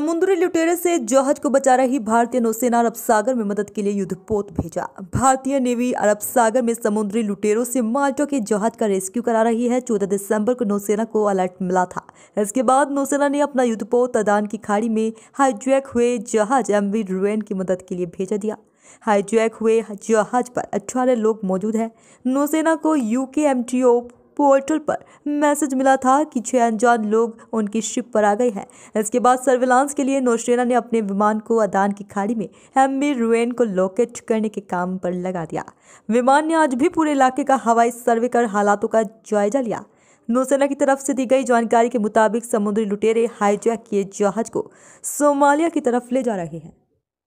समुद्री लुटेरे से जहाज को बचा रही भारतीय नौसेना अरब सागर में मदद के लिए युद्धपोत भेजा भारतीय नेवी अरब सागर में समुद्री लुटेरों से माल्टा के जहाज का रेस्क्यू करा रही है चौदह दिसंबर को नौसेना को अलर्ट मिला था इसके बाद नौसेना ने अपना युद्धपोत अदान की खाड़ी में हाईजैक हुए जहाज एम वी की मदद के लिए भेजा दिया हाईजैक हुए जहाज पर अठारह लोग मौजूद हैं नौसेना को यूके एम पोर्टल पर मैसेज मिला था कि छह अनजान लोग उनकी शिप पर आ गए हैं इसके बाद सर्विलांस के लिए नौसेना ने अपने विमान को अदान की खाड़ी में हेमी रुएन को लोकेट करने के काम पर लगा दिया विमान ने आज भी पूरे इलाके का हवाई सर्वे कर हालातों का जायजा लिया नौसेना की तरफ से दी गई जानकारी के मुताबिक समुद्री लुटेरे हाईजैक किए जहाज को सोमालिया की तरफ ले जा रहे हैं